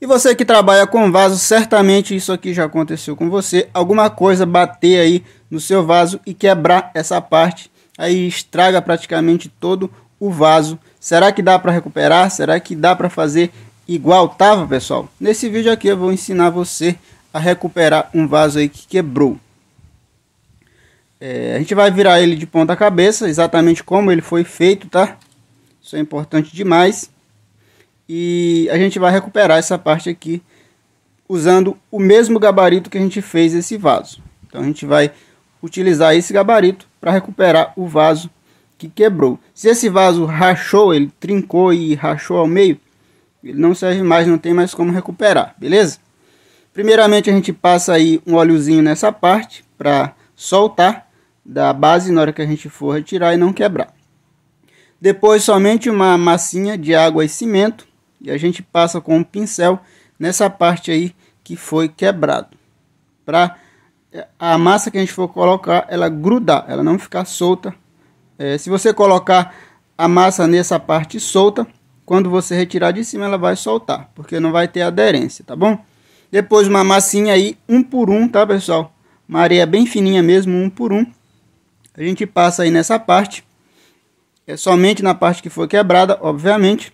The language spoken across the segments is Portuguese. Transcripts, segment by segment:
E você que trabalha com vaso, certamente isso aqui já aconteceu com você. Alguma coisa bater aí no seu vaso e quebrar essa parte, aí estraga praticamente todo o vaso. Será que dá para recuperar? Será que dá para fazer igual tava, pessoal? Nesse vídeo aqui eu vou ensinar você a recuperar um vaso aí que quebrou. É, a gente vai virar ele de ponta cabeça, exatamente como ele foi feito, tá? Isso é importante demais. E a gente vai recuperar essa parte aqui usando o mesmo gabarito que a gente fez esse vaso. Então a gente vai utilizar esse gabarito para recuperar o vaso que quebrou. Se esse vaso rachou, ele trincou e rachou ao meio, ele não serve mais, não tem mais como recuperar, beleza? Primeiramente a gente passa aí um óleozinho nessa parte para soltar da base na hora que a gente for retirar e não quebrar. Depois somente uma massinha de água e cimento e a gente passa com um pincel nessa parte aí que foi quebrado. Para eh, a massa que a gente for colocar, ela grudar, ela não ficar solta. É, se você colocar a massa nessa parte solta, quando você retirar de cima, ela vai soltar, porque não vai ter aderência, tá bom? Depois uma massinha aí, um por um, tá pessoal? Uma areia bem fininha mesmo, um por um. A gente passa aí nessa parte. É somente na parte que foi quebrada, obviamente.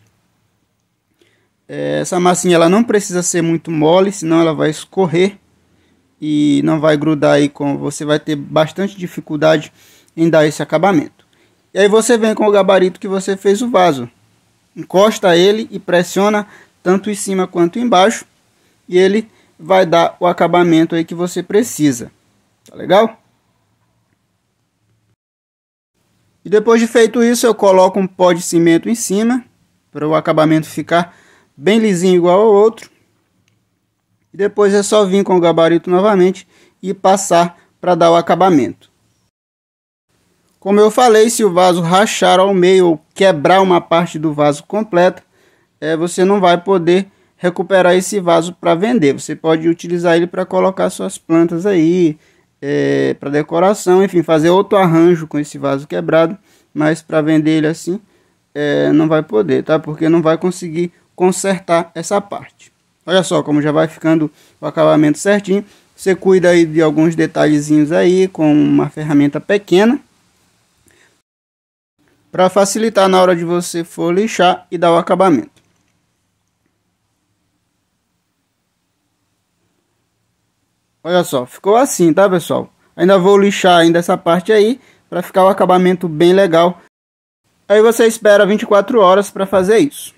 É, essa massinha ela não precisa ser muito mole, senão ela vai escorrer e não vai grudar aí com você vai ter bastante dificuldade em dar esse acabamento. E aí você vem com o gabarito que você fez o vaso. Encosta ele e pressiona tanto em cima quanto embaixo e ele vai dar o acabamento aí que você precisa. Tá legal? E depois de feito isso, eu coloco um pó de cimento em cima para o acabamento ficar bem lisinho igual ao outro. E depois é só vir com o gabarito novamente e passar para dar o acabamento. Como eu falei, se o vaso rachar ao meio ou quebrar uma parte do vaso completa, é, você não vai poder recuperar esse vaso para vender. Você pode utilizar ele para colocar suas plantas aí, é, para decoração, enfim, fazer outro arranjo com esse vaso quebrado, mas para vender ele assim é, não vai poder, tá? Porque não vai conseguir consertar essa parte. Olha só como já vai ficando o acabamento certinho. Você cuida aí de alguns detalhezinhos aí com uma ferramenta pequena. Para facilitar na hora de você for lixar e dar o acabamento. Olha só, ficou assim, tá pessoal? Ainda vou lixar ainda essa parte aí para ficar o acabamento bem legal. Aí você espera 24 horas para fazer isso.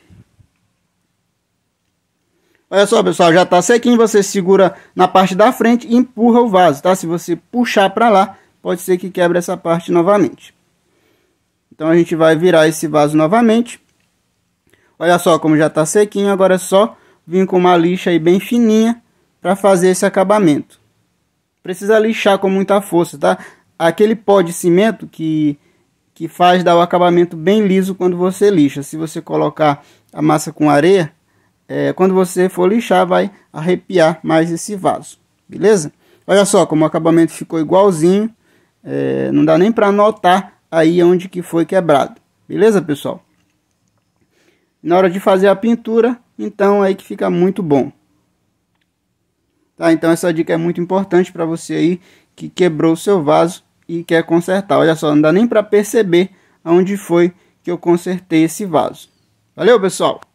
Olha só, pessoal, já está sequinho, você segura na parte da frente e empurra o vaso, tá? Se você puxar para lá, pode ser que quebre essa parte novamente. Então a gente vai virar esse vaso novamente. Olha só como já está sequinho, agora é só vir com uma lixa aí bem fininha para fazer esse acabamento. Precisa lixar com muita força, tá? Aquele pó de cimento que, que faz dar o acabamento bem liso quando você lixa. Se você colocar a massa com areia, é, quando você for lixar, vai arrepiar mais esse vaso, beleza? Olha só como o acabamento ficou igualzinho, é, não dá nem para notar aí onde que foi quebrado, beleza pessoal? Na hora de fazer a pintura, então é aí que fica muito bom. Tá, então essa dica é muito importante para você aí que quebrou o seu vaso e quer consertar. Olha só, não dá nem para perceber aonde foi que eu consertei esse vaso. Valeu, pessoal!